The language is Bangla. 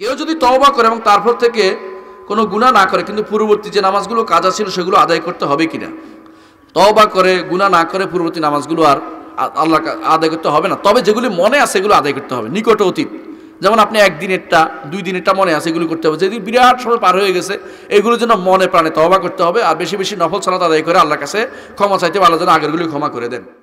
কেউ যদি তওবা করে এবং তারপর থেকে কোনো গুণা না করে কিন্তু পূর্ববর্তী যে নামাজগুলো কাজা ছিল সেগুলো আদায় করতে হবে কিনা তওবা করে গুণা না করে পূর্ববর্তী নামাজগুলো আর আল্লাহ আদায় করতে হবে না তবে যেগুলি মনে আছে এগুলো আদায় করতে হবে নিকট অতীত যেমন আপনি একদিনেরটা দুই দিনেরটা মনে আছে এগুলো করতে হবে যেদিন বিরাট সময় পার হয়ে গেছে এগুলো যেন মনে প্রাণে তবা করতে হবে আর বেশি বেশি নফল সালাত আদায় করে আল্লাহর কাছে ক্ষমা চাইতে আল্লাহ যেন আগেরগুলি ক্ষমা করে দেন